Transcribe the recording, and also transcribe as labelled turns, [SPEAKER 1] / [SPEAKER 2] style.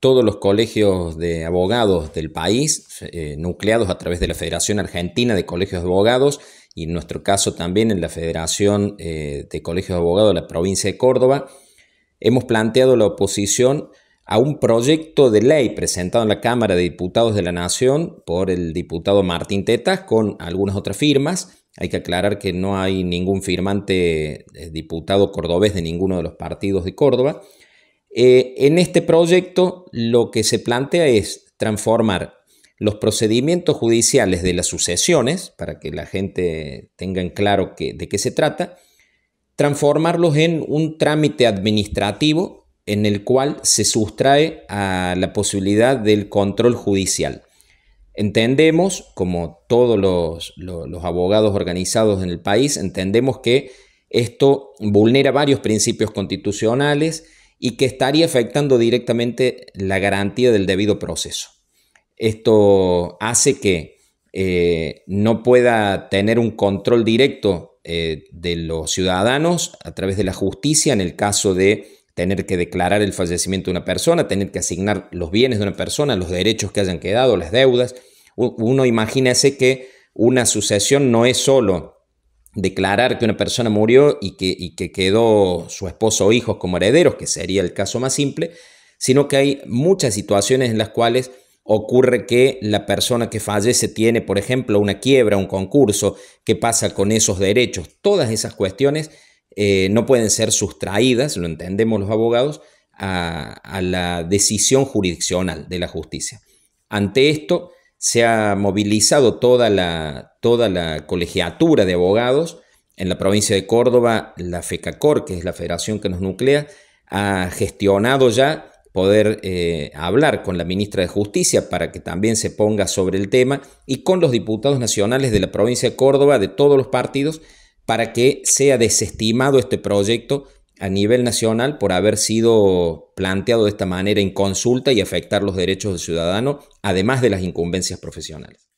[SPEAKER 1] todos los colegios de abogados del país, eh, nucleados a través de la Federación Argentina de Colegios de Abogados y en nuestro caso también en la Federación eh, de Colegios de Abogados de la provincia de Córdoba, hemos planteado la oposición a un proyecto de ley presentado en la Cámara de Diputados de la Nación por el diputado Martín Tetas con algunas otras firmas. Hay que aclarar que no hay ningún firmante eh, diputado cordobés de ninguno de los partidos de Córdoba eh, en este proyecto lo que se plantea es transformar los procedimientos judiciales de las sucesiones, para que la gente tenga en claro de qué se trata, transformarlos en un trámite administrativo en el cual se sustrae a la posibilidad del control judicial. Entendemos, como todos los abogados organizados en el país, entendemos que esto vulnera varios principios constitucionales, y que estaría afectando directamente la garantía del debido proceso. Esto hace que eh, no pueda tener un control directo eh, de los ciudadanos a través de la justicia en el caso de tener que declarar el fallecimiento de una persona, tener que asignar los bienes de una persona, los derechos que hayan quedado, las deudas. Uno imagínese que una sucesión no es solo declarar que una persona murió y que, y que quedó su esposo o hijos como herederos, que sería el caso más simple, sino que hay muchas situaciones en las cuales ocurre que la persona que fallece tiene, por ejemplo, una quiebra, un concurso, qué pasa con esos derechos. Todas esas cuestiones eh, no pueden ser sustraídas, lo entendemos los abogados, a la decisión jurisdiccional de la justicia. Ante esto, se ha movilizado toda la, toda la colegiatura de abogados. En la provincia de Córdoba, la FECACOR, que es la federación que nos nuclea, ha gestionado ya poder eh, hablar con la ministra de Justicia para que también se ponga sobre el tema y con los diputados nacionales de la provincia de Córdoba, de todos los partidos, para que sea desestimado este proyecto a nivel nacional por haber sido planteado de esta manera en consulta y afectar los derechos del ciudadano, además de las incumbencias profesionales.